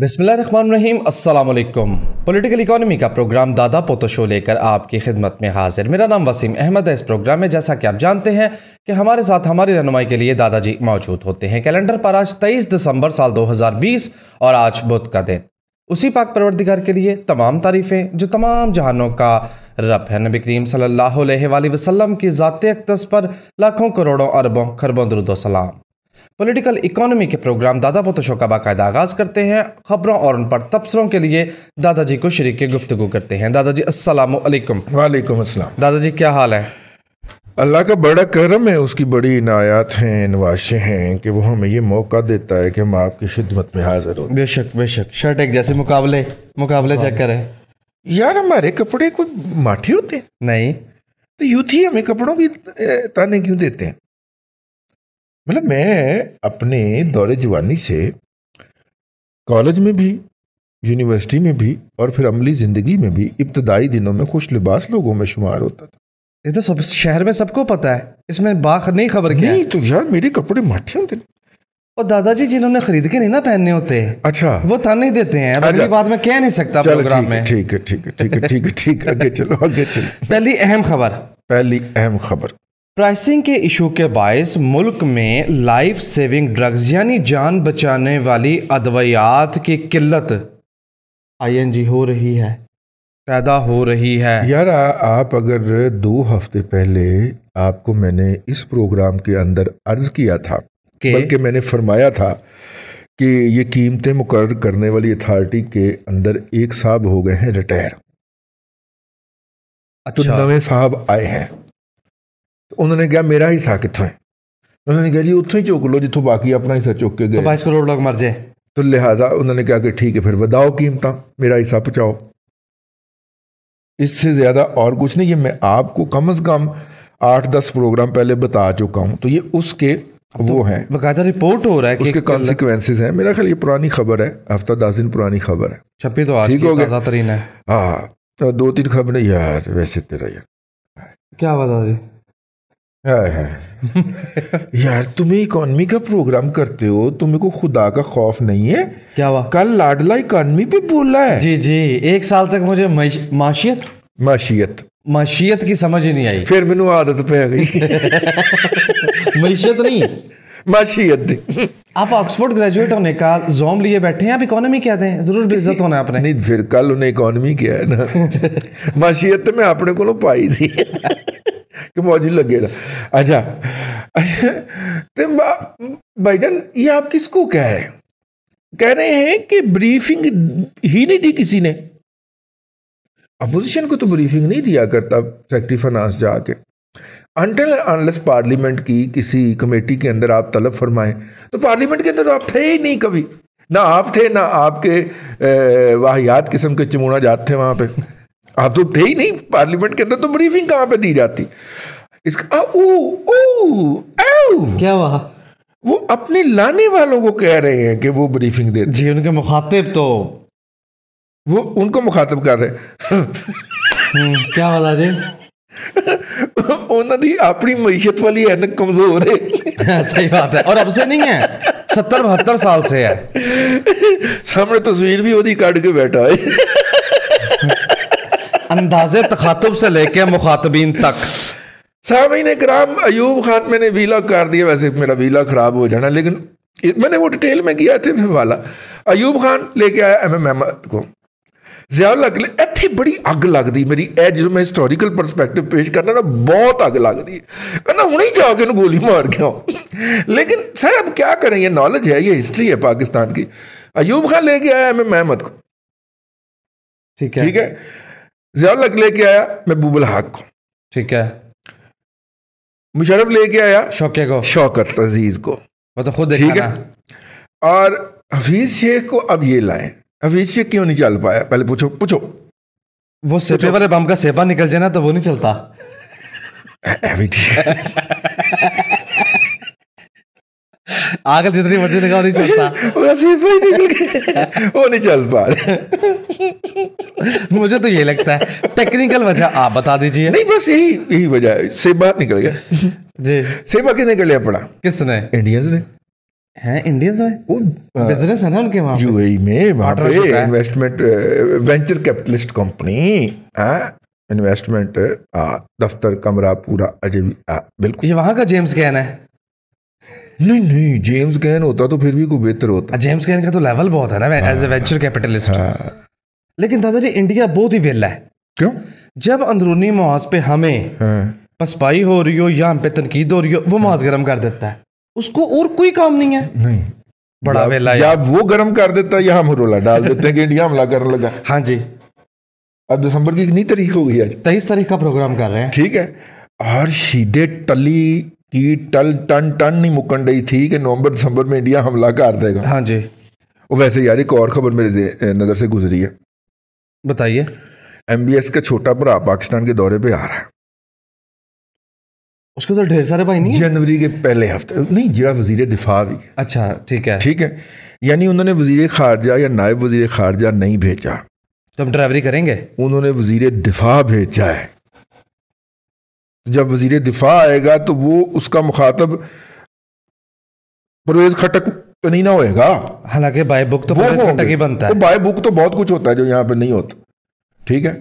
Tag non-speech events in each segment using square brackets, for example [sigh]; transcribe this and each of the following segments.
बिसमीम political economy का programme दादा पोतो शो लेकर आपकी खिदमत में हाजिर मेरा नाम वसीम अहमद है इस प्रोग्राम में जैसा कि आप जानते हैं कि हमारे साथ हमारी रहनुमाई के लिए दादाजी मौजूद होते हैं कैलेंडर पर आज 23 दिसंबर साल 2020 और आज बुध का दिन उसी पाक परवरदिगार के लिए तमाम तारीफ़ें जो तमाम जहानों का रब है नबी करीम सल्लल्लाहु अलैहि वसल्लम की ज़ात अकदस पर लाखों करोड़ों अरबों खरबों दरुदोसलाम पॉलिटिकल इकोनॉमी के प्रोग्राम दादा बतोशो का बाकायदा आगाज़ करते हैं खबरों और उन पर तबसरों के लिए दादाजी को शरीक के गुफ्तु करते हैं दादाजी असलम वालेकुम असलम दादाजी क्या हाल है अल्लाह का बड़ा करम है उसकी बड़ी इनायात हैं नवाशे हैं कि वो हमें ये मौका देता है कि हम आपकी खिदमत में हाजिर हो बेशक बेशक शर्ट एक जैसे मुकाबले मुकाबले हाँ। चेक करें यार हमारे कपड़े कोई माठी होते हैं नहीं तो यूथ ही हमें कपड़ों की ताने क्यों देते हैं मतलब मैं अपने दौरे जवानी से कॉलेज में भी यूनिवर्सिटी में भी और फिर अमली ज़िंदगी में भी इब्तदाई दिनों में खुश लिबास लोगों में शुमार होता था ये तो सब शहर में सबको पता है इसमें बाख नहीं खबर क्या नहीं तो यार मेरे कपड़े माठे होते और दादाजी जिन्होंने खरीद के नहीं ना पहनने होते अच्छा वो ताने देते हैं अब अगली अच्छा। बात में कह नहीं सकता प्रोग्राम में ठीक है ठीक है ठीक है ठीक है ठीक आगे चलो आगे चलो [laughs] पहली अहम खबर पहली अहम खबर प्राइसिंग के इशू के बायस मुल्क में लाइफ सेविंग ड्रग्स यानी जान बचाने वाली अद्वियात की किल्लत आईएनजी हो रही है पैदा हो रही है यार आप अगर दो हफ्ते पहले आपको मैंने इस प्रोग्राम के अंदर अर्ज किया था के? बल्कि मैंने फरमाया था कि ये कीमतें मुकर करने वाली अथॉरिटी के अंदर एक साहब हो गए हैं रिटायर तो अच्छा। तो नवे साहब आए हैं ਉਹਨਾਂ ਨੇ ਕਿਹਾ ਮੇਰਾ ਹਿੱਸਾ ਕਿੱਥੋਂ ਹੈ ਉਹਨਾਂ ਨੇ ਕਿਹਾ ਜੀ ਉੱਥੋਂ ਹੀ ਚੁੱਕ ਲਓ ਜਿੱਥੋਂ ਬਾਕੀ ਆਪਣਾ ਹਿੱਸਾ ਚੁੱਕ ਕੇ ਗਏ 22 ਕਰੋੜ ਲੋਕ ਮਰ ਜਾਏ तो लिहाजा उन्होंने कहा कि ठीक है फिर बताओ कीमतें मेरा हिस्सा पहुँचाओ इससे ज़्यादा और कुछ नहीं ये मैं आपको कम अज़ कम आठ दस प्रोग्राम पहले बता चुका हूँ तो ये उसके तो वो हैं बाकायदा रिपोर्ट हो रहा है उसके कॉन्सिक्वेंसेज हैं मेरा ख्याल ये पुरानी खबर है हफ्ता दस दिन पुरानी खबर है छपी तो ठीक हो गया तरीन है हाँ, तो दो तीन खबरें यार वैसे तेरा यार क्या बता जी [laughs] यार तुम्हें इकोनॉमी का प्रोग्राम करते हो तुम्हें तो को खुदा का खौफ नहीं है क्या हुआ कल लाडला इकोनॉमी पे बोला है जी जी एक साल तक मुझे माशियत माशियत माशियत की समझ ही नहीं आई फिर मैनू आदत पे आ गई [laughs] मीशियत नहीं माशियत आप ऑक्सफोर्ड ग्रेजुएट होने का जोम लिए बैठे हैं आप इकोनॉमी क्या दें जरूर [laughs] बेइज्जत होना आपने नहीं फिर कल उन्हें इकोनॉमी क्या है ना [laughs] माशियत तो मैं अपने को पाई थी सी ਕਿ ਮੌਜੀ ਲੱਗੇਗਾ ਅੱਛਾ ਤੇ भाईजान ये आप किसको कह रहे हैं कह रहे हैं कि ब्रीफिंग ही नहीं दी किसी ने अपोजिशन को तो ब्रीफिंग नहीं दिया करता सेक्रेटरी फाइनेंस जाके अनटिल अनलेस पार्लियामेंट की किसी कमेटी के अंदर आप तलब फरमाएं तो पार्लियामेंट के अंदर तो आप थे ही नहीं कभी ना आप थे ना आपके वाहियात किस्म के चमूना जात थे वहाँ पे आप तो थे ही नहीं पार्लियामेंट के अंदर तो ब्रीफिंग कहाँ पे दी जाती इसका आ, ऊ, ऊ, ऊ, क्या वहा वो अपने लाने वालों को कह रहे हैं कि वो ब्रीफिंग दे जी उनके मुखातिब तो वो उनको मुखातिब कर रहे हैं हम्म, क्या बता जी ਉਹਨਾਂ ਦੀ ਆਪਣੀ ਮਈਸ਼ਤ ਵਾਲੀ ਐਨਕ ਕਮਜ਼ੋਰ ਹੈ ਸਹੀ ਬਾਤ ਹੈ ਔਰ ਅਬ ਸੇ ਨਹੀਂ ਹੈ 70 72 ਸਾਲ ਸੇ ਹੈ ਸਾਹਮਣੇ ਤਸਵੀਰ ਵੀ ਉਹਦੀ ਕੱਢ ਕੇ ਬੈਠਾ ਹੈ अंदाजे तखातुब से लेके मुखातबीन तक सामीन कराम अयूब खान मैंने वीला कर दिया वैसे मेरा वीला ख़राब हो जाना लेकिन मैंने वो डिटेल में किया थे वाला अयूब खान लेके आया एम एम अहमद को जियाउल ਇੱਥੇ बड़ी अग लगती मेरी ਇਹ जो मैं हिस्टोरीकल परसपैक्टिव पेश करना ना बहुत अग लगती है ਹੁਣੇ हूँ ही जाके गोली मार के आओ लेकिन सर अब क्या करें ये नॉलेज है ये हिस्ट्री है पाकिस्तान की अयूब खान लेके आया मैं महमद को ठीक है ठीक है जियालक लेके आया मैं महबूबुल हक को ठीक है मुशरफ लेके आया शौके को शौकत अजीज को वो तो खुद ठीक है और हफीज शेख को अब ये लाए हफीज शेख क्यों नहीं चल पाया पहले पूछो पूछो वो सेपे वाले बम का सेपा निकल जाए ना तो वो नहीं चलता आग जितनी मर्जी लगाओ नहीं चलता वो निकल गया वो नहीं चल पा मुझे तो ये लगता है टेक्निकल वजह आप बता दीजिए नहीं बस यही यही वजह से सेबा निकल गया जी सेबा किसने कर लिया पड़ा किसने इंडियंस ने है इंडियन है वो बिजनेस हाँ। है ना उनके वहां यूएई में वहां पे इन्वेस्टमेंट वेंचर कैपिटलिस्ट कंपनी है इन्वेस्टमेंट हाँ, दफ्तर कमरा पूरा अजय बिल्कुल ये वहां का जेम्स कैन है नहीं नहीं जेम्स कैन होता तो फिर भी कोई बेहतर होता जेम्स कैन का तो लेवल बहुत है ना एज ए वेंचर कैपिटलिस्ट लेकिन दादाजी इंडिया बहुत ही वेला है क्यों जब अंदरूनी मुहाज पे हमें पसपाई हाँ। हो रही हो या हम पे तनकीद हो रही हो वो मुहाज गर्म कर देता है उसको और कोई काम नहीं है नहीं बड़ा वेला या वो गर्म कर देता या हम रोला डाल देते हैं कि इंडिया हमला करने लगा हाँ जी अब दिसंबर की कितनी तारीख हो गई आज तेईस तारीख का प्रोग्राम कर रहे हैं ठीक है और सीधे टली की टल टन टन नहीं मुकन रही थी कि नवंबर दिसंबर में इंडिया हमला कर देगा हाँ जी और वैसे यार एक और खबर मेरे नज़र से गुजरी है बताइए एम का छोटा भरा पाकिस्तान के दौरे पर आ रहा है उसके तो ढेर सारे भाई नहीं जनवरी के पहले हफ्ते नहीं जरा वजी दिफा भी है अच्छा ठीक है ठीक है यानी उन्होंने वजीर खारजा या नायब वजीर खारजा नहीं भेजा तो हम ड्राइवरी करेंगे उन्होंने वजीर दिफा भेजा है जब वजीर दिफा आएगा तो वो उसका मुखातब परवेज खटक तो नहीं ना होएगा हालांकि बाय बुक तो परवेज खटक ही बनता है तो बाय बुक तो बहुत कुछ होता है जो यहाँ पे नहीं होता ठीक है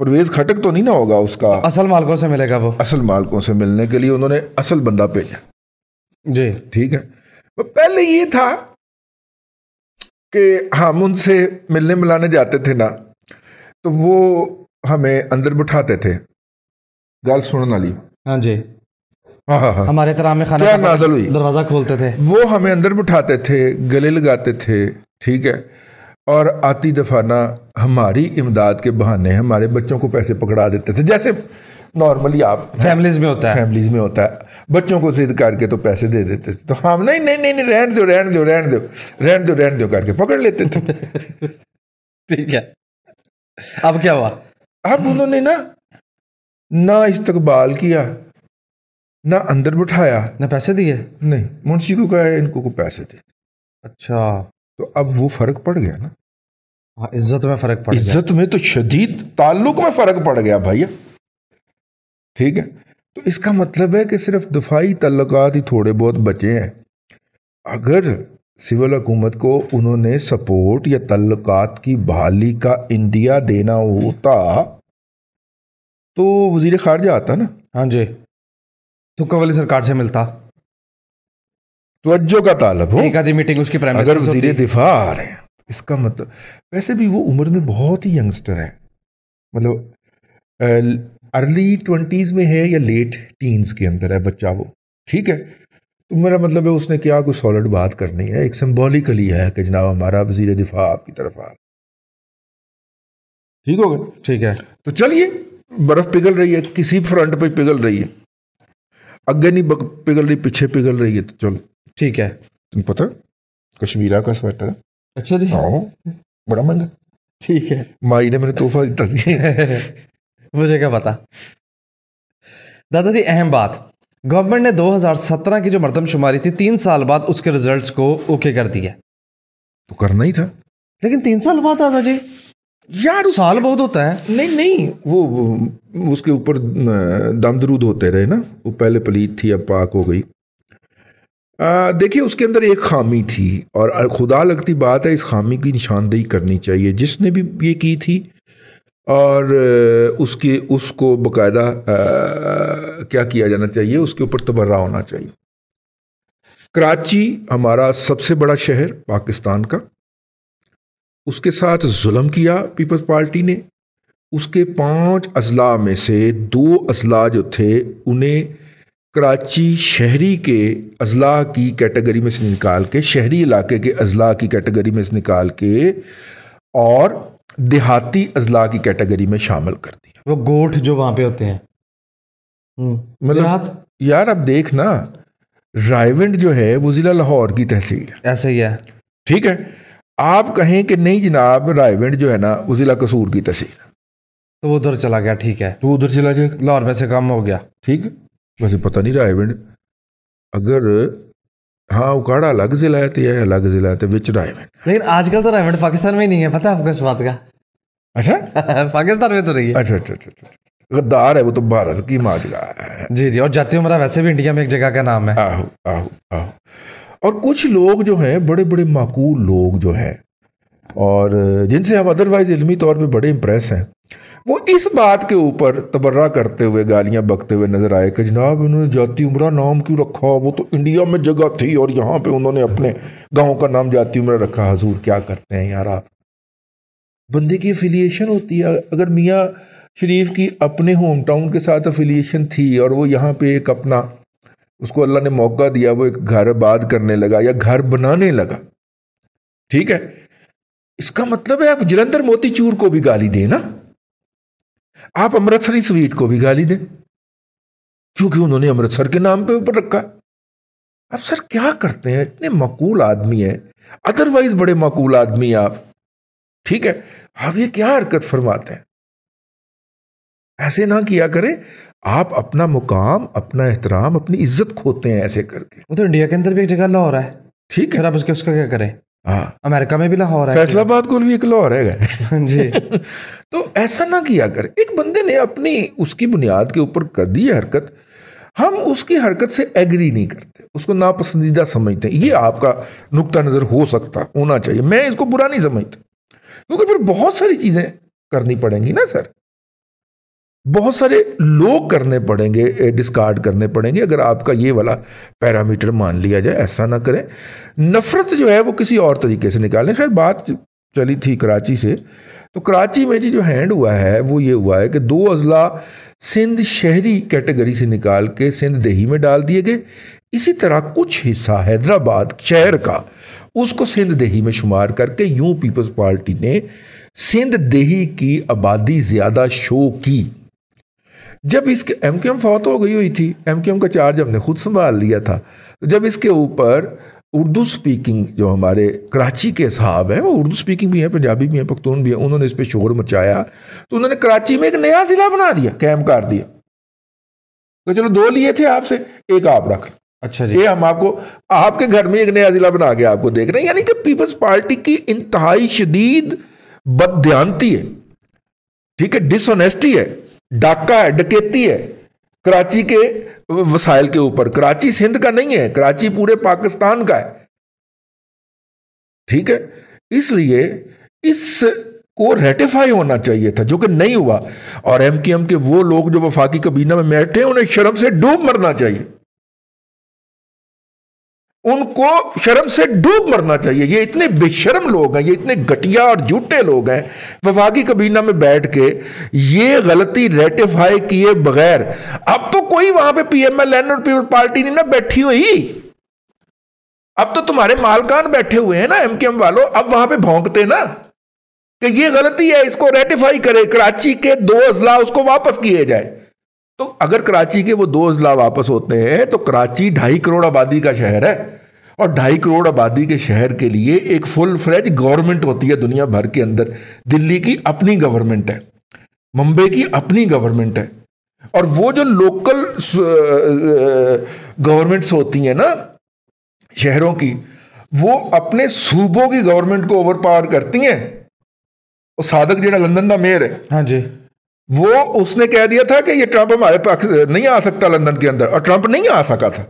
परवेज खटक तो नहीं ना होगा उसका तो असल मालकों से मिलेगा वो असल मालकों से मिलने के लिए उन्होंने असल बंदा भेजा जी ठीक है तो पहले ये था कि हम उनसे मिलने मिलाने जाते थे ना तो वो हमें अंदर बिठाते थे गल सुनने वाली हाँ जी हाँ हाँ, हाँ। हमारे तरह खाना दरवाज़ा खोलते थे वो हमें अंदर बिठाते थे गले लगाते थे ठीक है और आती दफा ना हमारी इमदाद के बहाने हमारे बच्चों को पैसे पकड़ा देते थे जैसे नॉर्मली आप फैमिलीज में होता है फैमिलीज में होता है बच्चों को जिद करके तो पैसे दे देते थे तो हम हाँ, नहीं नहीं नहीं, नहीं रहन दो रहन दो रहन दो रहन दो रहन दो करके पकड़ लेते थे [laughs] ठीक है अब क्या हुआ अब उन्होंने ना ना इस्तकबाल किया ना अंदर बिठाया ना पैसे दिए नहीं मुंशी को कहा इनको को पैसे दे अच्छा तो अब वो फर्क पड़ गया ना हाँ इज्जत में फर्क पड़ इज्जत में तो शदीद ताल्लुक में फर्क पड़ गया भैया ठीक है तो इसका मतलब है कि सिर्फ दफाई तल्लक ही थोड़े बहुत बचे हैं अगर सिविल हुकूमत को उन्होंने सपोर्ट या तल्लक की बहाली का इंडिया देना होता तो वजीर खारजा आता ना हाँ जी तो कवली सरकार से मिलता तवज्जो का तालब हो एक आधी मीटिंग उसकी अगर वजीर दिफा आ रहे हैं इसका मतलब वैसे भी वो उम्र में बहुत ही यंगस्टर है मतलब अर्ली ट्वेंटीज़ में है या लेट टीन्स के अंदर है बच्चा वो ठीक है तो मेरा मतलब है उसने क्या कोई सॉलिड बात करनी है एक सिम्बॉलिकली है कि जनाब हमारा वजीर दिफा आपकी तरफ आ ठीक हो गए ठीक है तो चलिए बर्फ पिघल रही है किसी फ्रंट पे पिघल रही है अगे नहीं पिघल रही पीछे पिघल रही है तो चलो ठीक है तुम पता कश्मीरा का स्वेटर है अच्छा जी हाँ बड़ा मन ठीक है माई ने मेरे तोहफा दिता [laughs] मुझे क्या पता दादाजी अहम बात गवर्नमेंट ने 2017 की जो मरदमशुमारी थी तीन साल बाद उसके रिजल्ट्स को ओके कर दिया तो करना ही था लेकिन तीन साल बाद दादाजी यार साल बहुत होता है नहीं नहीं वो, वो उसके ऊपर दम दरूद होते रहे ना वो पहले पलीत थी अब पाक हो गई देखिए उसके अंदर एक खामी थी और खुदा लगती बात है इस खामी की निशानदेही करनी चाहिए जिसने भी ये की थी और उसके उसको बकायदा क्या किया जाना चाहिए उसके ऊपर तबर्रा होना चाहिए कराची हमारा सबसे बड़ा शहर पाकिस्तान का उसके साथ जुल्म किया पीपल्स पार्टी ने उसके पांच अजला में से दो अजला जो थे उन्हें कराची शहरी के अजला की कैटेगरी में से निकाल के शहरी इलाके के अजला की कैटेगरी में से निकाल के और देहाती अजला की कैटेगरी में शामिल कर दिया वो गोठ जो वहाँ पे होते हैं हम्म, मतलब यार अब देख ना रायवेंड जो है वो ज़िला लाहौर की तहसील है ऐसा ही है ठीक है आप कहें कि नहीं जनाब रायविंड जो है ना वो ज़िला कसूर की तहसील तो वो उधर चला गया ठीक है तो उधर चला गया लाहौर में से काम हो गया ठीक है वैसे पता नहीं रहा इवेंट अगर हाँ उकाड़ा अलग जिला है तो यह अलग जिला है तो विच रायवेंड लेकिन आजकल तो रायवेंड पाकिस्तान में ही नहीं है पता है आपको इस बात का अच्छा [laughs] पाकिस्तान में तो नहीं है अच्छा अच्छा, अच्छा अच्छा अच्छा गद्दार है वो तो भारत की माँ जगह जी जी और जाती उमरा वैसे भी इंडिया में एक जगह का नाम है आहो आहो आहो और कुछ लोग जो हैं बड़े बड़े माकूल लोग जो हैं और जिनसे हम अदरवाइज इलमी तौर पर बड़े इम्प्रेस हैं वो इस बात के ऊपर तबर्रा करते हुए गालियां बकते हुए नजर आए कि जनाब उन्होंने जाती उम्र नाम क्यों रखा वो तो इंडिया में जगह थी और यहाँ पे उन्होंने अपने गांव का नाम जाति उम्र रखा हजूर क्या करते हैं यार आप बंदे की अफिलियशन होती है अगर मियाँ शरीफ की अपने होम टाउन के साथ अफिलियशन थी और वो यहाँ पे एक अपना उसको अल्लाह ने मौका दिया वो एक घर आबाद करने लगा या घर बनाने लगा ठीक है इसका मतलब है आप जलंधर मोतीचूर को भी गाली देना आप अमृतसरी स्वीट को भी गाली दें क्योंकि उन्होंने अमृतसर के नाम पे ऊपर रखा आप सर क्या करते हैं इतने मकूल आदमी हैं अदरवाइज बड़े मकूल आदमी आप ठीक है आप ये क्या हरकत फरमाते हैं ऐसे ना किया करें आप अपना मुकाम अपना एहतराम अपनी इज्जत खोते हैं ऐसे करके उधर इंडिया के अंदर भी एक जगह लाहौर हो रहा है ठीक है आप उसके उसका क्या करें हाँ। अमेरिका में भी लाहौर है फैसलाबाद को भी एक लाहौर है हाँ जी [laughs] तो ऐसा ना किया कर एक बंदे ने अपनी उसकी बुनियाद के ऊपर कर दी हरकत हम उसकी हरकत से एग्री नहीं करते उसको नापसंदीदा समझते हैं ये आपका नुकता नज़र हो सकता होना चाहिए मैं इसको बुरा नहीं समझता क्योंकि फिर बहुत सारी चीज़ें करनी पड़ेंगी ना सर बहुत सारे लोग करने पड़ेंगे डिस्कार्ड करने पड़ेंगे अगर आपका ये वाला पैरामीटर मान लिया जाए ऐसा ना करें नफ़रत जो है वो किसी और तरीके से निकालें खैर बात चली थी कराची से तो कराची में जी जो हैंड हुआ है वो ये हुआ है कि दो अजला सिंध शहरी कैटेगरी से निकाल के सिंध दही में डाल दिए गए इसी तरह कुछ हिस्सा हैदराबाद शहर का उसको सिंध दही में शुमार करके यूं पीपल्स पार्टी ने सिंध दही की आबादी ज़्यादा शो की जब इसके एम क्यू एम फौत हो गई हुई थी एम क्यू एम का चार्ज हमने खुद संभाल लिया था जब इसके ऊपर उर्दू स्पीकिंग जो हमारे कराची के साहब हैं वो उर्दू स्पीकिंग भी हैं पंजाबी भी हैं पख्तून भी हैं उन्होंने इस पर शोर मचाया तो उन्होंने कराची में एक नया ज़िला बना दिया कैम कर दिया तो चलो दो लिए थे आपसे एक आप रख लो अच्छा जी ये हम आपको आपके घर में एक नया ज़िला बना के आपको देख रहे हैं यानी कि पीपल्स पार्टी की इंतहाई शदीद बदती है ठीक है डिसऑनेस्टी है डाका है डकेती है कराची के वसाइल के ऊपर कराची सिंध का नहीं है कराची पूरे पाकिस्तान का है ठीक है इसलिए इस को रेटिफाई होना चाहिए था जो कि नहीं हुआ और एम के वो लोग जो वफाकी कबीना में बैठे उन्हें शर्म से डूब मरना चाहिए उनको शर्म से डूब मरना चाहिए ये इतने बेशरम लोग हैं ये इतने घटिया और झूठे लोग हैं वफाकी कबीना में बैठ के ये गलती रेटिफाई किए बगैर अब तो कोई वहां पे पीएमएलएन और पीपल पार्टी नहीं ना बैठी हुई अब तो तुम्हारे मालकान बैठे हुए हैं ना एमकेएम वालों अब वहां पे भोंकते ना कि ये गलती है इसको रेटिफाई करे कराची के दो अजला उसको वापस किए जाए तो अगर कराची के वो दो अजला वापस होते हैं तो कराची ढाई करोड़ आबादी का शहर है और ढाई करोड़ आबादी के शहर के लिए एक फुल फ्लैज गवर्नमेंट होती है दुनिया भर के अंदर दिल्ली की अपनी गवर्नमेंट है मुंबई की अपनी गवर्नमेंट है और वो जो लोकल गवर्नमेंट्स uh, uh, होती हैं ना शहरों की वो अपने सूबों की गवर्नमेंट को ओवर पावर करती हैं और साधक जेड़ा लंदन का मेयर है हाँ जी वो उसने कह दिया था कि ये ट्रंप हमारे नहीं आ सकता लंदन के अंदर और ट्रंप नहीं आ सका था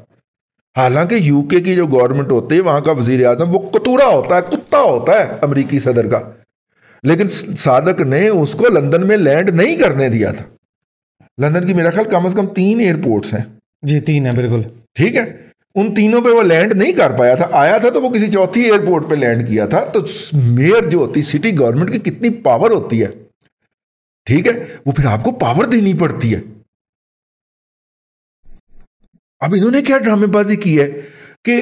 हालांकि यूके की जो गवर्नमेंट होती है वहां का वजीर आजम वो कतूरा होता है कुत्ता होता है अमरीकी सदर का लेकिन सादक ने उसको लंदन में लैंड नहीं करने दिया था लंदन की मेरा ख्याल कम अज कम तीन एयरपोर्ट्स हैं जी तीन है बिल्कुल ठीक है उन तीनों पे वो लैंड नहीं कर पाया था आया था तो वो किसी चौथी एयरपोर्ट पे लैंड किया था तो मेयर जो होती सिटी गवर्नमेंट की कितनी पावर होती है ठीक है वो फिर आपको पावर देनी पड़ती है अब इन्होंने क्या ड्रामेबाजी की है कि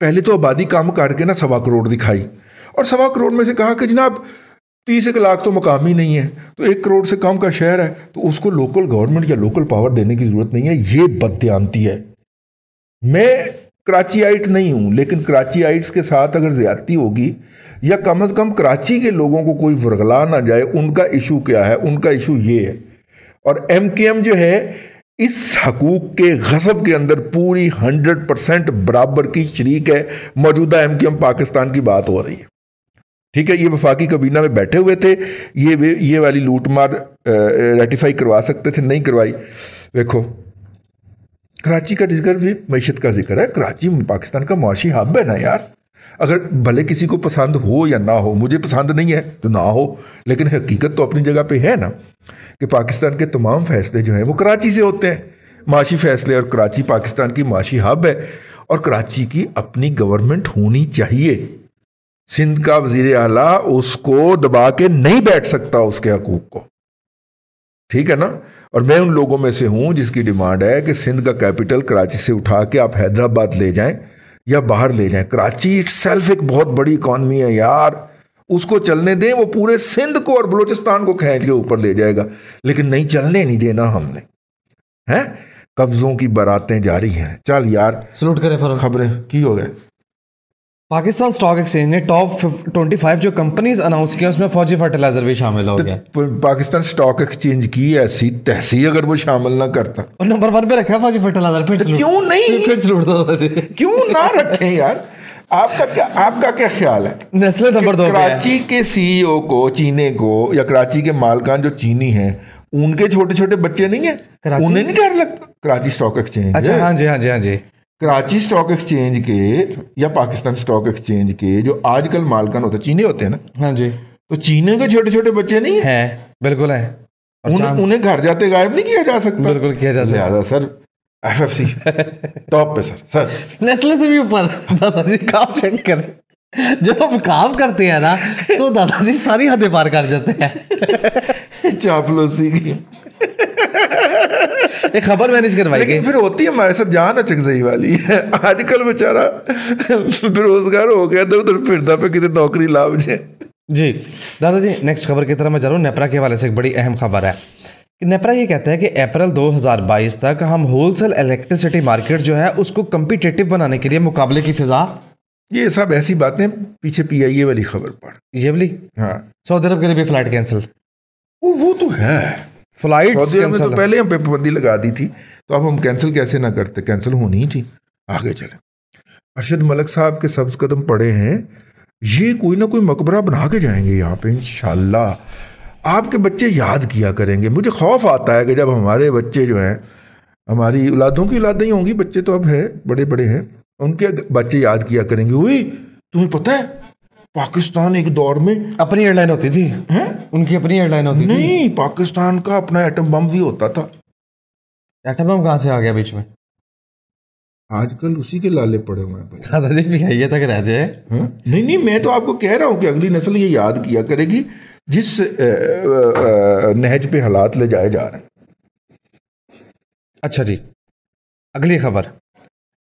पहले तो आबादी काम करके ना सवा करोड़ दिखाई और सवा करोड़ में से कहा कि जनाब तीस एक लाख तो मकामी नहीं है तो एक करोड़ से कम का शहर है तो उसको लोकल गवर्नमेंट या लोकल पावर देने की ज़रूरत नहीं है ये बदती है मैं कराची आइट नहीं हूं लेकिन कराची आइट्स के साथ अगर ज़्यादती होगी या कम से कम कराची के लोगों को कोई वर्गला ना जाए उनका इशू क्या है उनका इशू ये है और एम के एम जो है इस हकूक के गजब के अंदर पूरी हंड्रेड परसेंट बराबर की शरीक है मौजूदा एम के एम पाकिस्तान की बात हो रही है ठीक है ये वफाकी कबीना में बैठे हुए थे ये ये वाली लूटमार रेटिफाई करवा सकते थे नहीं करवाई देखो कराची का जिक्र भी मीशत का जिक्र है कराची पाकिस्तान का मुआशी हब है ना यार अगर भले किसी को पसंद हो या ना हो मुझे पसंद नहीं है तो ना हो लेकिन हकीकत तो अपनी जगह पे है ना कि पाकिस्तान के तमाम फैसले जो हैं वो कराची से होते हैं माशी फैसले और कराची पाकिस्तान की माशी हब है और कराची की अपनी गवर्नमेंट होनी चाहिए सिंध का वजीर अला उसको दबा के नहीं बैठ सकता उसके हकूक को ठीक है ना और मैं उन लोगों में से हूं जिसकी डिमांड है कि सिंध का कैपिटल कराची से उठा के आप हैदराबाद ले जाएं या बाहर ले जाएं कराची इट सेल्फ एक बहुत बड़ी इकॉनमी है यार उसको चलने दें वो पूरे सिंध को और बलूचिस्तान को खींच के ऊपर ले जाएगा लेकिन नहीं चलने नहीं देना हमने हैं कब्जों की बरातें जारी हैं चल यार सलूट करें खबरें की हो गए पाकिस्तान स्टॉक एक्सचेंज ने टॉप ट्वेंटी फाइव जो कंपनीज अनाउंस किया उसमें फौजी फर्टिलाइजर भी शामिल हो तो गया पाकिस्तान स्टॉक एक्सचेंज की ऐसी तहसी अगर वो शामिल ना करता और नंबर वन पे रखा फौजी फर्टिलाइजर फिर तो क्यों नहीं फिर से लुटता क्यों ना रखें यार आपका क्या आपका क्या ख्याल है नेस्ले नंबर दो कराची के सीईओ को चीने को या कराची के मालकान जो चीनी हैं उनके छोटे छोटे बच्चे नहीं है उन्हें नहीं डर लगता कराची स्टॉक एक्सचेंज अच्छा हाँ जी हाँ जी हाँ जी कराची स्टॉक एक्सचेंज के या पाकिस्तान स्टॉक एक्सचेंज के जो आजकल मालकान होते चीने होते हैं ना हाँ जी तो चीने के छोटे छोटे बच्चे नहीं है बिल्कुल है उन्हें घर जाते गायब नहीं किया जा सकता बिल्कुल किया जा सकता सर एफएफसी टॉप पे सर सर नेस्ले से भी ऊपर दादाजी काम चेक कर जब हम काम करते हैं ना तो दादाजी सारी हदें पार कर जाते हैं [laughs] चापलोसी की एक खबर मैनेज करवाई लेकिन फिर होती है हमारे साथ जान चकजई वाली है आजकल बेचारा बेरोजगार हो गया इधर उधर फिरता पे किसी नौकरी लाभ जे जी दादाजी नेक्स्ट खबर की तरह मैं जा रहा हूँ नेपरा के वाले से एक बड़ी अहम खबर है कि नेपरा ये कहता है कि अप्रैल 2022 तक हम होलसेल इलेक्ट्रिसिटी मार्केट जो है उसको कम्पिटेटिव बनाने के लिए मुकाबले की फिजा ये सब ऐसी बातें पीछे पी आई ए वाली खबर पढ़ ये वाली हाँ सऊदी अरब के लिए भी फ्लाइट कैंसिल वो वो तो है फ्लाइट तो पहले हम पेपरबंदी लगा दी थी तो अब हम कैंसिल कैसे ना करते कैंसिल होनी ही थी आगे चले अरशद मलक साहब के सब्ज कदम पड़े हैं ये कोई ना कोई मकबरा बना के जाएंगे यहाँ पे इन आपके बच्चे याद किया करेंगे मुझे खौफ आता है कि जब हमारे बच्चे जो हैं हमारी औलादों की औलादें ही होंगी बच्चे तो अब हैं बड़े बड़े हैं उनके बच्चे याद किया करेंगे हुई तुम्हें पता है पाकिस्तान एक दौर में अपनी एयरलाइन होती थी हैं उनकी अपनी एयरलाइन होती नहीं, थी नहीं पाकिस्तान का अपना एटम बम भी होता था एटम बम कहाँ से आ गया बीच में आजकल उसी के लाले पड़े हुए हैं दादाजी भी आइए तक रह जाए नहीं नहीं मैं तो आपको कह रहा हूँ कि अगली नस्ल ये याद किया करेगी जिस नहज पे हालात ले जाए जा रहे हैं अच्छा जी अगली खबर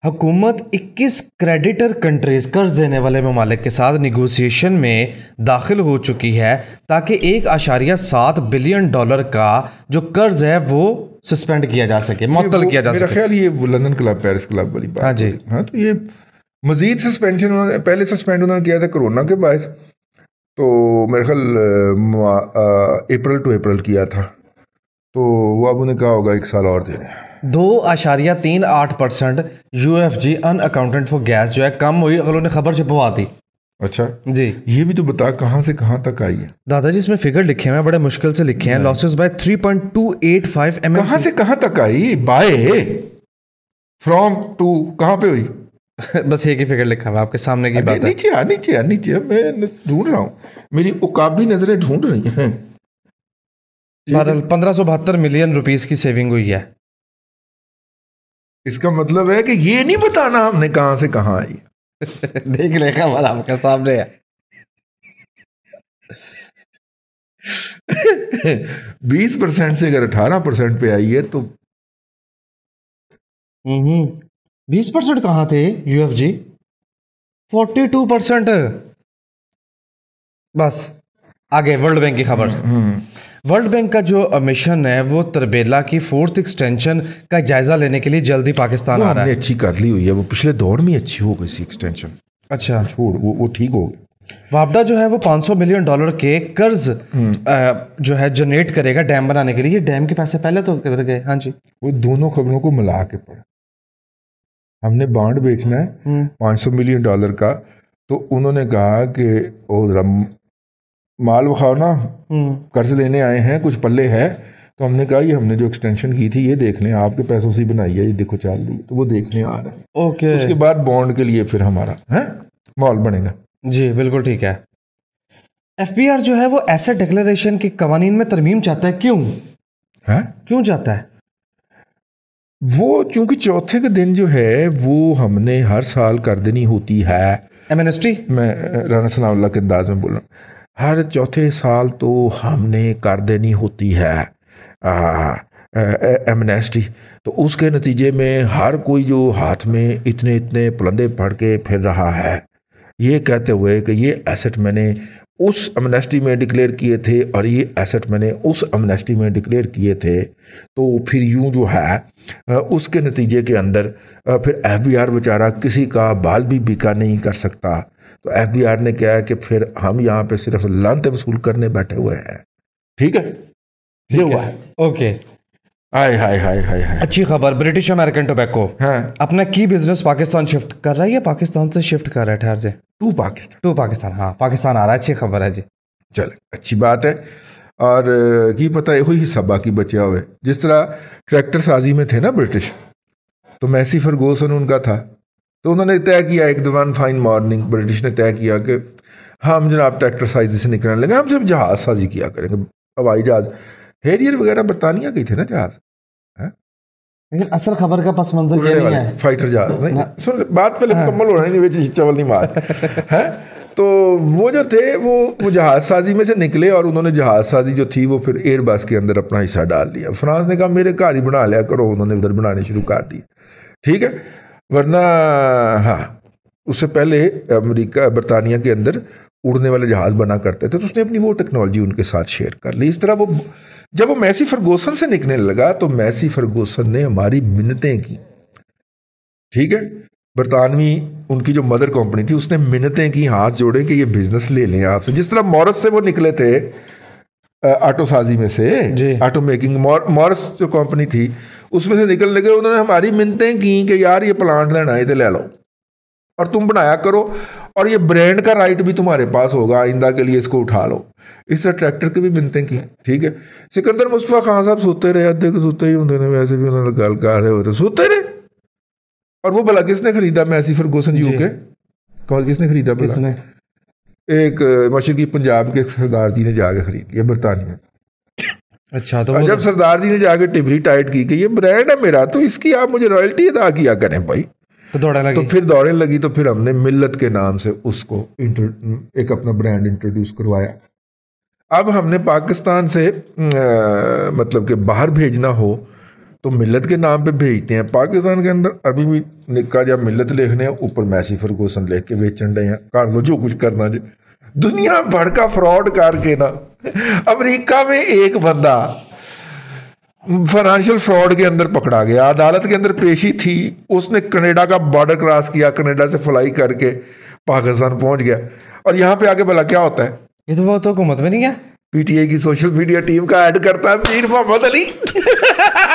हुकूमत 21 क्रेडिटर कंट्रीज कर्ज देने वाले ममालिक के साथ निगोसिएशन में दाखिल हो चुकी है ताकि एक आशारिया सात बिलियन डॉलर का जो कर्ज है वो सस्पेंड किया जा सके मअतल किया जा मेरा सके ख्याल ये लंदन क्लब पेरिस क्लब वाली बात हाँ जी हाँ तो ये मजीद सस्पेंशन उन्होंने पहले सस्पेंड उन्होंने किया था कोरोना के बायस तो मेरे ख्याल अप्रैल टू अप्रैल किया था तो वो अब उन्हें कहा होगा एक साल और दे रहे हैं दो आशारिया तीन आठ percent U F G unaccounted for gas जो है कम हुई अगर उन्होंने खबर छपवा दी अच्छा जी ये भी तो बता कहाँ से कहाँ तक आई है दादाजी इसमें फिगर लिखे हैं बड़े मुश्किल से लिखे हैं losses by three point two eight five M कहा से कहाँ तक आई बाय फ्रॉम टू कहाँ पे हुई [laughs] बस एक ही फिगर लिखा हुआ आपके सामने की बात नीचे आ नीचे आ नीचे मैं ढूंढ रहा हूँ मेरी उकाबी नजरें ढूंढ रही हैं पंद्रह सौ बहत्तर मिलियन रुपीज की सेविंग हुई है इसका मतलब है कि ये नहीं बताना हमने कहां से कहां आई [laughs] देख लेगा मैं आपके सामने बीस परसेंट से अगर अठारह परसेंट पे आई है तो हम्म, हम्म। बीस परसेंट कहां थे यूएफजी फोर्टी टू परसेंट बस आगे वर्ल्ड बैंक की खबर हम्म, वर्ल्ड बैंक का जो मिशन है वो तरबेला की फोर्थ एक्सटेंशन का जायजा लेने के लिए जल्दी पाकिस्तान आ रहा है अच्छी कर ली हुई है वो पिछले दौर में अच्छी हो गई एक्सटेंशन अच्छा छोड़ वो वो ठीक हो गई वापडा जो है वो 500 मिलियन डॉलर के कर्ज हम्म। जो है जनरेट करेगा डैम बनाने के लिए डैम के पैसे पहले तो किधर गए हाँ जी वो दोनों खबरों को मिला के पढ़ा हमने बॉन्ड बेचना है 500 हम्म। मिलियन डॉलर का तो उन्होंने कहा कि माल बखाओ ना हम्म। कर्ज लेने आए हैं कुछ पल्ले है तो हमने कहा ये हमने जो एक्सटेंशन की थी ये देख लें आपके पैसों से बनाई है ये देखो चाल रही तो वो देखने आ रहे हैं ओके उसके बाद बॉन्ड के लिए फिर हमारा है मॉल बनेगा जी बिल्कुल ठीक है एफ जो है वो एसेट डिक्लेरेशन के कवानीन में तरमीम चाहता है क्यों है क्यों चाहता है वो चूंकि चौथे के दिन जो है वो हमने हर साल कर देनी होती है एमएनएसटी मैं राना सनाउल्ला के अंदाज में बोल रहा हूँ हर चौथे साल तो हमने कर देनी होती है एमनेस्टी तो उसके नतीजे में हर कोई जो हाथ में इतने इतने पुलंदे पड़ के फिर रहा है ये कहते हुए कि ये एसेट मैंने उस एमनेस्टी में डिक्लेयर किए थे और ये एसेट मैंने उस एमनेस्टी में डिक्लेयर किए थे तो फिर यूं जो है उसके नतीजे के अंदर फिर एफ बी आर बेचारा किसी का बाल भी बिका नहीं कर सकता तो एफ ने क्या है कि फिर हम यहाँ पे सिर्फ लंत वसूल करने बैठे हुए हैं ठीक है ये हुआ है ओके हाय हाय हाय हाय हाय अच्छी खबर ब्रिटिश अमेरिकन टोबैको हाँ अपना की बिजनेस पाकिस्तान शिफ्ट कर रहा है या पाकिस्तान से शिफ्ट कर रहा है ठहर जी टू पाकिस्तान टू पाकिस्तान हाँ पाकिस्तान आ रहा है अच्छी खबर है जी चल अच्छी बात है और की पता यही ही सब बाकी बचे हुए जिस तरह ट्रैक्टर साजी में थे ना ब्रिटिश तो मैसी फरगोसन उनका था तो उन्होंने तय किया एक दिन फाइन मॉर्निंग ब्रिटिश ने तय किया कि हम जनाब ट्रैक्टर साइज से निकलने लगे हम सिर्फ जहाज साजी किया करेंगे हवाई जहाज हेरियर वगैरह बरतानिया के थे ना जहाज हाँ? लेकिन असल खबर का पस मंजर नहीं है फाइटर जहाज नहीं सुन बात पहले मुकम्मल हो रही नहीं चवल नहीं मार है हाँ? तो वो जो थे वो वो जहाज साजी में से निकले और उन्होंने जहाज साजी जो थी वो फिर एयरबस के अंदर अपना हिस्सा डाल दिया फ्रांस ने कहा मेरे घर ही बना लिया करो उन्होंने उधर बनाने शुरू कर दिए ठीक है वरना हाँ उससे पहले अमेरिका बरतानिया के अंदर उड़ने वाले जहाज़ बना करते थे तो उसने अपनी वो टेक्नोलॉजी उनके साथ शेयर कर ली इस तरह वो जब वो मैसी फरगोसन से निकलने लगा तो मैसी फरगोसन ने हमारी मिन्नतें की ठीक है बरतानवी उनकी जो मदर कंपनी थी उसने मिन्नतें की हाथ जोड़े कि ये बिजनेस ले लें आपसे जिस तरह मॉरस से वो निकले थे ऑटो साजी में से ऑटो मेकिंग मॉरस जो कंपनी थी उसमें से निकल लगे उन्होंने हमारी मिन्नतें की कि यार ये प्लांट लेना है तो ले लो और तुम बनाया करो और ये ब्रांड का राइट भी तुम्हारे पास होगा आइंदा के लिए इसको उठा लो इस ट्रैक्टर की भी मिन्नतें की ठीक है सिकंदर मुस्तफ़ा खान साहब सोते रहे अद्धे को सोते ही होंगे वैसे भी उन्होंने गल कर रहे होते सोते रहे और वो भला किसने खरीदा मैसी फिर गोसन जी कौन किसने खरीदा भला एक मशरकी पंजाब के सरदार जी ने जाके खरीद लिया बरतानिया अच्छा तो जब सरदार जी ने जाके टिबरी टाइट की कि ये ब्रांड है मेरा तो इसकी आप मुझे रॉयल्टी अदा किया करें भाई तो दौड़ा लगी तो फिर दौड़ने लगी तो फिर हमने मिल्लत के नाम से उसको एक अपना ब्रांड इंट्रोड्यूस करवाया अब हमने पाकिस्तान से आ, मतलब के बाहर भेजना हो तो मिल्लत के नाम पे भेजते हैं पाकिस्तान के अंदर अभी भी निका जहाँ मिल्लत लिखने ऊपर मैसी फरगोसन लिख के बेचन डे हैं कर लो जो कुछ करना जी दुनिया भर का फ्रॉड करके ना अमेरिका में एक बंदा फाइनेंशियल फ्रॉड के अंदर पकड़ा गया अदालत के अंदर पेशी थी उसने कनेडा का बॉर्डर क्रॉस किया कनेडा से फ्लाई करके पाकिस्तान पहुंच गया और यहाँ पे आके भला क्या होता है ये तो वो तो हुकूमत में नहीं है पीटीए की सोशल मीडिया टीम का ऐड करता है पीर मोहम्मद अली [laughs]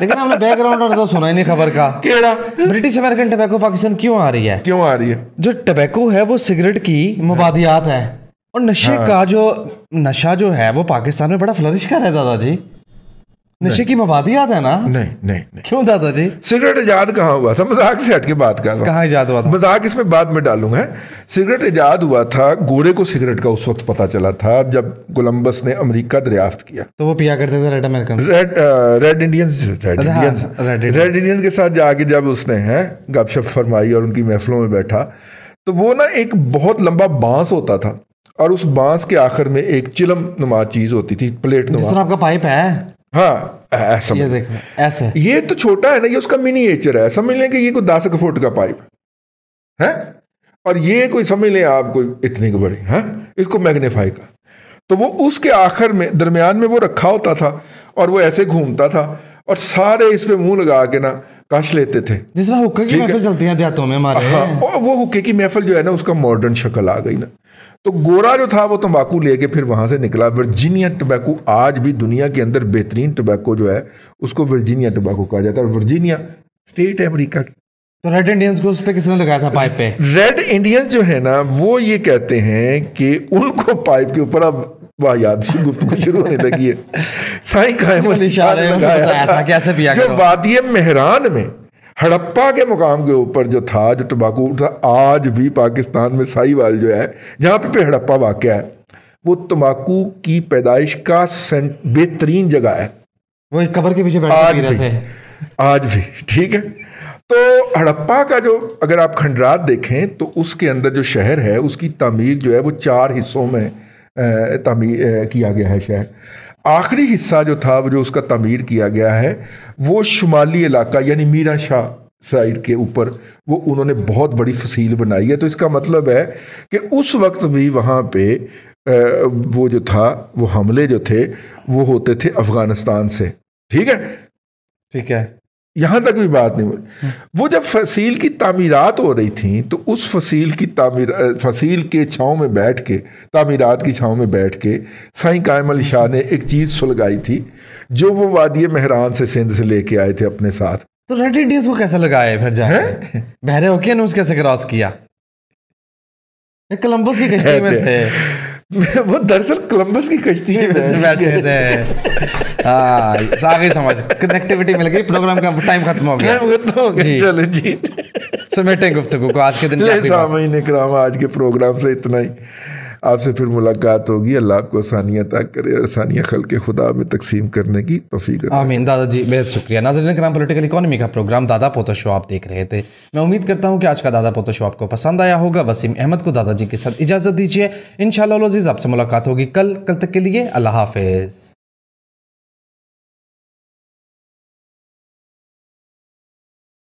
लेकिन हमने बैकग्राउंड और तो सुना ही नहीं खबर का केड़ा ब्रिटिश अमेरिकन टबैको पाकिस्तान क्यों आ रही है क्यों आ रही है जो टबैको है वो सिगरेट की मुबादियात है और नशे हाँ। का जो नशा जो है वो पाकिस्तान में बड़ा फ्लरिश कर है दादाजी नशे की बबादी याद है ना नहीं नहीं नहीं क्यों दादाजी सिगरेट इजाद कहाँ हुआ था मजाक से हट के बात कर रहा हूँ कहाँ इजाद हुआ था मजाक इसमें बाद में डालूंगा सिगरेट इजाद हुआ था गोरे को सिगरेट का उस वक्त पता चला था जब कोलम्बस ने अमेरिका दरियाफ्त किया तो वो पिया करते थे red American red red Indians red Indians के साथ जाके जब उसने गपशप फरमाई और उनकी महफलों में बैठा तो वो ना एक बहुत लंबा बांस होता था और उस बांस के आखिर में एक चिलम नुमा चीज होती थी प्लेट नुमा आपका पाइप है हाँ ऐसा ये देखो ऐसे ये तो छोटा है ना ये उसका मिनी एचर है समझ लें कि ये कोई दस फुट का पाइप है और ये कोई समझ लें आप कोई इतनी को बड़ी है हाँ? इसको मैग्नीफाई का तो वो उसके आखिर में दरमियान में वो रखा होता था और वो ऐसे घूमता था और सारे इस पे मुंह लगा के ना काश लेते थे जिस तरह हुक्के की महफिल चलती है देहातों में हमारे हाँ, वो हुक्के की महफिल जो है ना उसका मॉडर्न शक्ल आ गई ना तो गोरा जो था वो तंबाकू लेके फिर वहां से निकला वर्जीनिया टबैको आज भी दुनिया के अंदर बेहतरीन टबैको जो है उसको वर्जीनिया टबैको कहा जाता है वर्जीनिया स्टेट है अमरीका की तो रेड इंडियंस को उस पर किसने लगाया था पाइप पे रेड इंडियंस जो है ना वो ये कहते हैं कि उनको पाइप के ऊपर अब याद सी को शुरू होने लगी है [laughs] साई कायम जो वादी मेहरान में हड़प्पा के मुकाम के ऊपर जो था जो तम्बाकू था आज भी पाकिस्तान में साहिवाल जो है जहाँ पे, पे हड़प्पा वाक़ है वो तम्बाकू की पैदाइश का बेहतरीन जगह है वो एक कबर के पीछे आज भी, भी आज भी ठीक है तो हड़प्पा का जो अगर आप खंडरात देखें तो उसके अंदर जो शहर है उसकी तमीर जो है वो चार हिस्सों में तमीर किया गया है शहर आखिरी हिस्सा जो था वो जो उसका तमीर किया गया है वो शुमाली इलाका यानी मीरा शाह साइड के ऊपर वो उन्होंने बहुत बड़ी फसील बनाई है तो इसका मतलब है कि उस वक्त भी वहाँ पे वो जो था वो हमले जो थे वो होते थे अफ़गानिस्तान से ठीक है ठीक है यहां तक भी बात नहीं बोली वो जब फसील की तामीरात हो रही थी तो उस फसील की तामीर फसील के छाव में बैठ के तामीरात की छाव में बैठ के साई कायम अली शाह ने एक चीज़ सुलगाई थी जो वो वादी मेहरान से सिंध से लेके आए थे अपने साथ तो रेड इंडियंस को कैसे लगाए फिर जाए बहरे ओके ने उसके कैसे क्रॉस किया कोलंबस की कश्ती में थे [laughs] वो दरअसल कोलंबस की कश्ती में बैठे थे हाँ आगे समझ कनेक्टिविटी मिल गई प्रोग्राम का टाइम खत्म हो गया खत्म हो गया चलो जी समेटें गुफ्तगु को आज के दिन सामयिक आज के प्रोग्राम से इतना ही आपसे फिर मुलाकात होगी अल्लाह आपको आसानिया तक करे और खल के खुदा में तकसीम करने की तोफ़ी आमीन दादाजी बेहद शुक्रिया नाजरन कराम पोलिटिकल इकोनॉमी का प्रोग्राम दादा पोता शो आप देख रहे थे मैं उम्मीद करता हूँ कि आज का दादा पोता शो आपको पसंद आया होगा वसीम अहमद को दादाजी के साथ इजाज़त दीजिए इन शजीज़ आपसे मुलाकात होगी कल कल तक के लिए अल्लाह हाफिज़